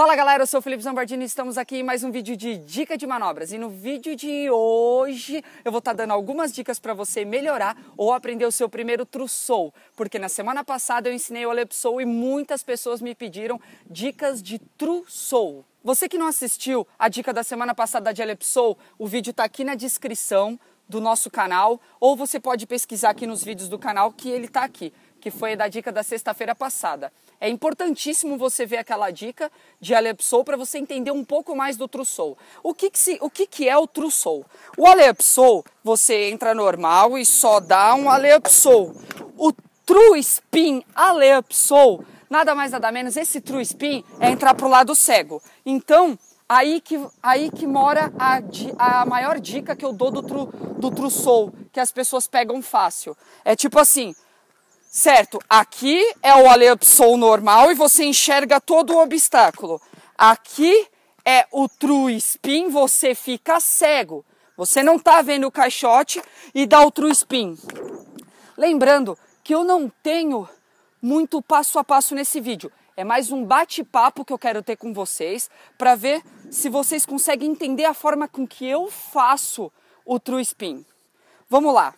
Fala galera, eu sou o Felipe Zambardini e estamos aqui em mais um vídeo de dica de manobras. E no vídeo de hoje eu vou estar tá dando algumas dicas para você melhorar ou aprender o seu primeiro trussou, porque na semana passada eu ensinei o alepsou e muitas pessoas me pediram dicas de trussou. Você que não assistiu a dica da semana passada de alepsou, o vídeo está aqui na descrição do nosso canal, ou você pode pesquisar aqui nos vídeos do canal que ele está aqui, que foi da dica da sexta-feira passada. É importantíssimo você ver aquela dica de Alepsol para você entender um pouco mais do Trussol. O que, que, se, o que, que é o Trussol? O Alepsol, você entra normal e só dá um Alepsol. O True Spin Alepsol, nada mais nada menos, esse True Spin é entrar para o lado cego. Então, aí que, aí que mora a, a maior dica que eu dou do, tru, do Trussol, que as pessoas pegam fácil. É tipo assim, Certo, aqui é o alepsol normal e você enxerga todo o obstáculo. Aqui é o true spin, você fica cego. Você não está vendo o caixote e dá o true spin. Lembrando que eu não tenho muito passo a passo nesse vídeo. É mais um bate-papo que eu quero ter com vocês para ver se vocês conseguem entender a forma com que eu faço o true spin. Vamos lá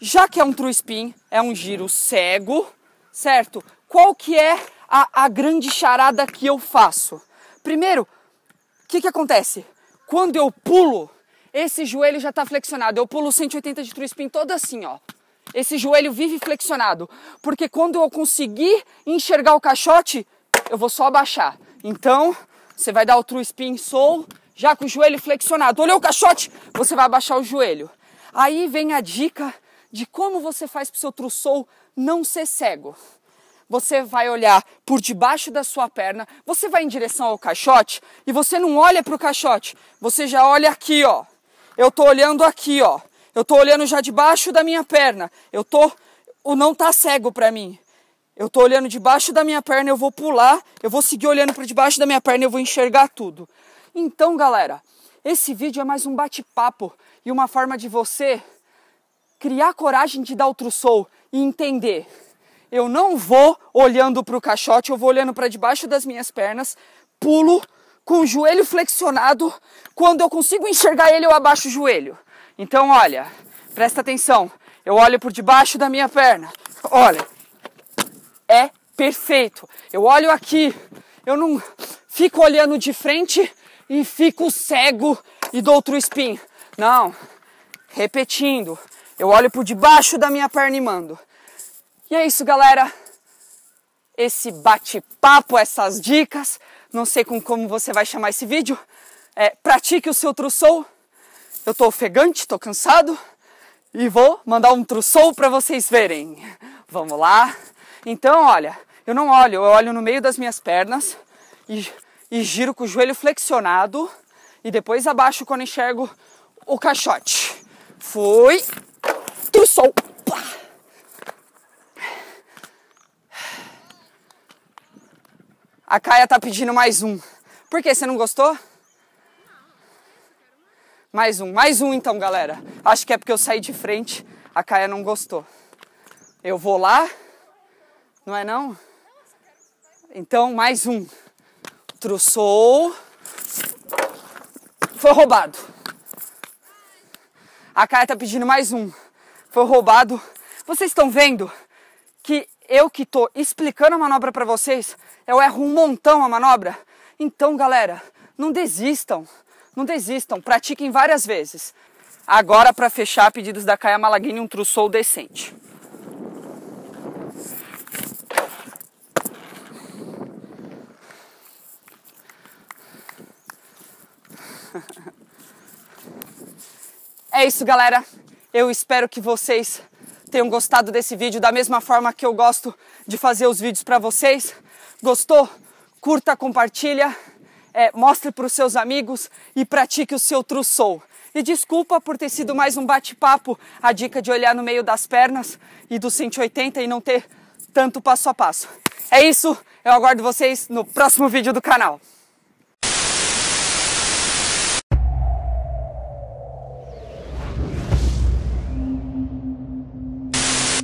já que é um true spin, é um giro cego, certo? Qual que é a, a grande charada que eu faço? Primeiro, o que, que acontece? Quando eu pulo, esse joelho já está flexionado. Eu pulo 180 de true spin todo assim, ó. Esse joelho vive flexionado, porque quando eu conseguir enxergar o caixote, eu vou só abaixar. Então, você vai dar o true spin soul, já com o joelho flexionado. Olhou o caixote, você vai abaixar o joelho. Aí vem a dica de como você faz para o seu trussou não ser cego. Você vai olhar por debaixo da sua perna, você vai em direção ao caixote e você não olha para o caixote, você já olha aqui, ó. Eu tô olhando aqui, ó. Eu tô olhando já debaixo da minha perna. Eu tô o não tá cego para mim. Eu tô olhando debaixo da minha perna, eu vou pular, eu vou seguir olhando para debaixo da minha perna, eu vou enxergar tudo. Então, galera, esse vídeo é mais um bate-papo e uma forma de você criar coragem de dar outro sol e entender. Eu não vou olhando para o caixote, eu vou olhando para debaixo das minhas pernas, pulo com o joelho flexionado. Quando eu consigo enxergar ele, eu abaixo o joelho. Então, olha, presta atenção. Eu olho por debaixo da minha perna. Olha, é perfeito. Eu olho aqui. Eu não fico olhando de frente e fico cego e dou outro spin. Não. Repetindo. Eu olho por debaixo da minha perna e mando. E é isso, galera. Esse bate-papo, essas dicas, não sei com como você vai chamar esse vídeo. É, pratique o seu trussou. Eu tô ofegante, tô cansado e vou mandar um trussou para vocês verem. Vamos lá? Então, olha, eu não olho, eu olho no meio das minhas pernas e, e giro com o joelho flexionado e depois abaixo quando enxergo o caixote. Fui! e o sol. Pá. A Caia tá pedindo mais um. Por que você não gostou? Mais um, mais um então, galera. Acho que é porque eu saí de frente, a Caia não gostou. Eu vou lá, não é não? Então, mais um. Trussou. Foi roubado. A Caia tá pedindo mais um foi roubado. Vocês estão vendo que eu que estou explicando a manobra para vocês, eu erro um montão a manobra? Então, galera, não desistam. Não desistam, pratiquem várias vezes. Agora para fechar pedidos da Caia Malaguinha um trussou decente. É isso, galera. Eu espero que vocês tenham gostado desse vídeo da mesma forma que eu gosto de fazer os vídeos para vocês. Gostou? Curta, compartilha, é, mostre para os seus amigos e pratique o seu trussou. E desculpa por ter sido mais um bate-papo, a dica de olhar no meio das pernas e dos 180 e não ter tanto passo a passo. É isso, eu aguardo vocês no próximo vídeo do canal.